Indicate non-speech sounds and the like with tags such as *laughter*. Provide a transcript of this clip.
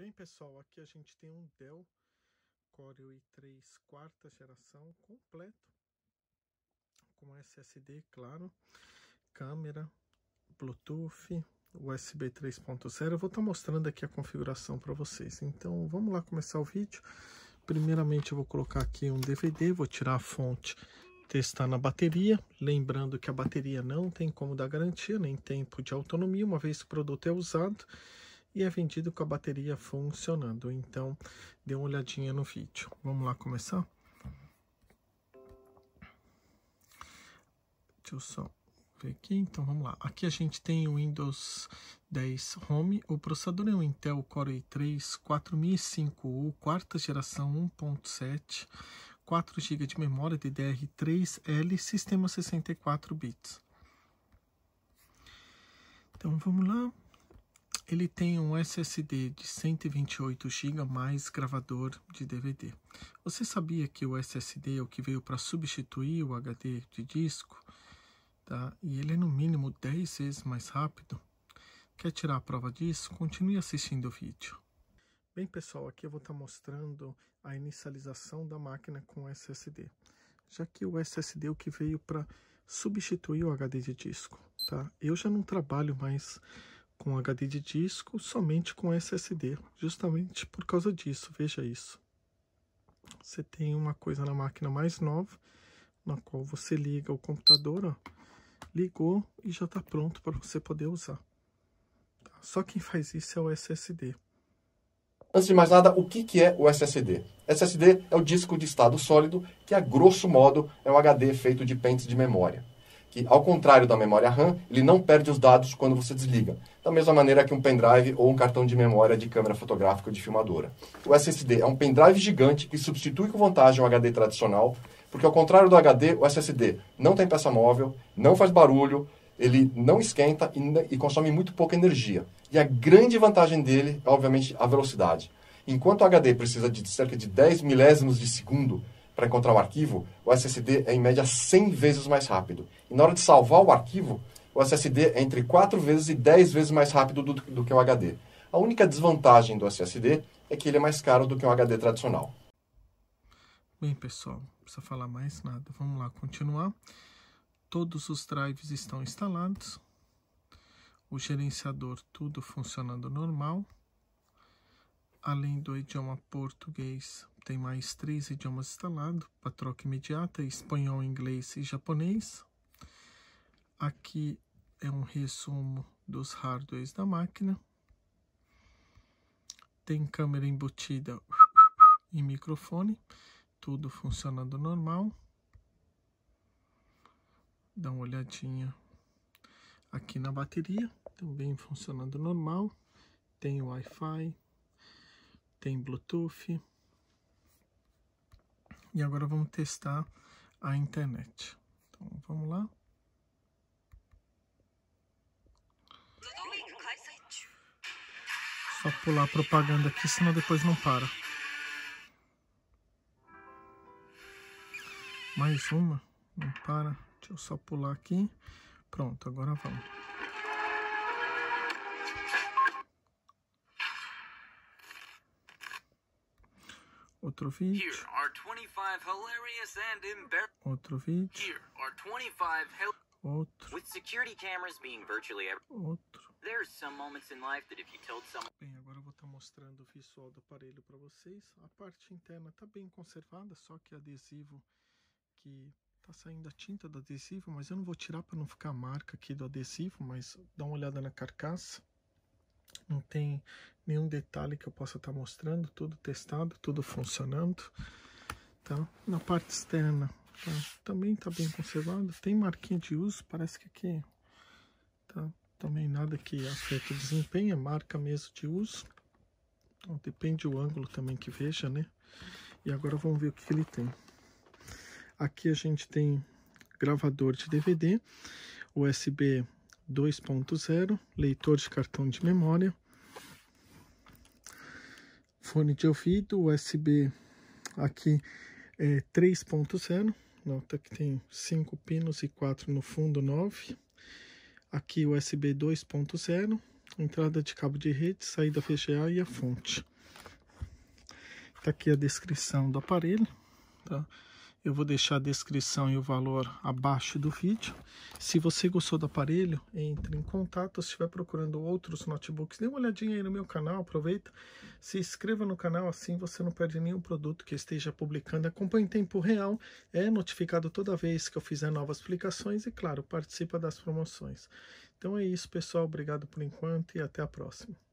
Bem, pessoal, aqui a gente tem um Dell Core i3 quarta geração completo, com SSD, claro, câmera, Bluetooth, USB 3.0. Eu vou estar tá mostrando aqui a configuração para vocês. Então, vamos lá começar o vídeo. Primeiramente, eu vou colocar aqui um DVD, vou tirar a fonte testar na bateria, lembrando que a bateria não tem como dar garantia, nem tempo de autonomia, uma vez que o produto é usado e é vendido com a bateria funcionando. Então, dê uma olhadinha no vídeo. Vamos lá começar? Deixa eu só ver aqui. Então, vamos lá. Aqui a gente tem o Windows 10 Home. O processador é um Intel Core i3 4005U, quarta geração 1.7. 4 GB de memória DDR3L, sistema 64 bits. Então vamos lá, ele tem um SSD de 128 GB mais gravador de DVD. Você sabia que o SSD é o que veio para substituir o HD de disco? Tá? E ele é no mínimo 10 vezes mais rápido. Quer tirar a prova disso? Continue assistindo o vídeo. Bem pessoal, aqui eu vou estar tá mostrando a inicialização da máquina com SSD. Já que o SSD é o que veio para substituir o HD de disco. Tá? Eu já não trabalho mais com HD de disco, somente com SSD, justamente por causa disso, veja isso. Você tem uma coisa na máquina mais nova, na qual você liga o computador, ó, ligou e já está pronto para você poder usar. Tá? Só quem faz isso é o SSD. Antes de mais nada, o que, que é o SSD? SSD é o disco de estado sólido, que a grosso modo é um HD feito de pentes de memória que, ao contrário da memória RAM, ele não perde os dados quando você desliga. Da mesma maneira que um pendrive ou um cartão de memória de câmera fotográfica ou de filmadora. O SSD é um pendrive gigante que substitui com vantagem o HD tradicional, porque, ao contrário do HD, o SSD não tem peça móvel, não faz barulho, ele não esquenta e, e consome muito pouca energia. E a grande vantagem dele é, obviamente, a velocidade. Enquanto o HD precisa de cerca de 10 milésimos de segundo para encontrar o arquivo, o SSD é em média 100 vezes mais rápido. E na hora de salvar o arquivo, o SSD é entre 4 vezes e 10 vezes mais rápido do, do que o HD. A única desvantagem do SSD é que ele é mais caro do que um HD tradicional. Bem, pessoal, não precisa falar mais nada. Vamos lá, continuar. Todos os drives estão instalados. O gerenciador tudo funcionando normal. Além do idioma português, tem mais três idiomas instalados para troca imediata: espanhol, inglês e japonês. Aqui é um resumo dos hardwares da máquina. Tem câmera embutida *laughs* e microfone, tudo funcionando normal. Dá uma olhadinha aqui na bateria, também funcionando normal. Tem Wi-Fi, tem Bluetooth. E agora vamos testar a internet. Então vamos lá. Só pular a propaganda aqui, senão depois não para. Mais uma, não para. Deixa eu só pular aqui. Pronto, agora vamos. Outro vídeo. Outro vídeo. Outro. With security cameras being virtually every... Outro. There's some moments in life that if you told someone... Bem, agora eu vou estar tá mostrando o visual do aparelho para vocês. A parte interna está bem conservada, só que adesivo que tá saindo a tinta do adesivo, mas eu não vou tirar para não ficar a marca aqui do adesivo, mas dá uma olhada na carcaça não tem nenhum detalhe que eu possa estar tá mostrando, tudo testado, tudo funcionando, tá? Na parte externa, tá? Também está bem conservado, tem marquinha de uso, parece que aqui, tá? Também nada que afeta o desempenho, é marca mesmo de uso. Então, depende do ângulo também que veja, né? E agora vamos ver o que ele tem. Aqui a gente tem gravador de DVD, USB 2.0, leitor de cartão de memória, fone de ouvido USB aqui é 3.0, nota que tem 5 pinos e 4 no fundo 9. Aqui USB 2.0, entrada de cabo de rede, saída VGA e a fonte. Tá aqui a descrição do aparelho, tá? Eu vou deixar a descrição e o valor abaixo do vídeo. Se você gostou do aparelho, entre em contato. Se estiver procurando outros notebooks, dê uma olhadinha aí no meu canal, aproveita. Se inscreva no canal, assim você não perde nenhum produto que esteja publicando. Acompanhe em tempo real, é notificado toda vez que eu fizer novas aplicações e, claro, participa das promoções. Então é isso, pessoal. Obrigado por enquanto e até a próxima.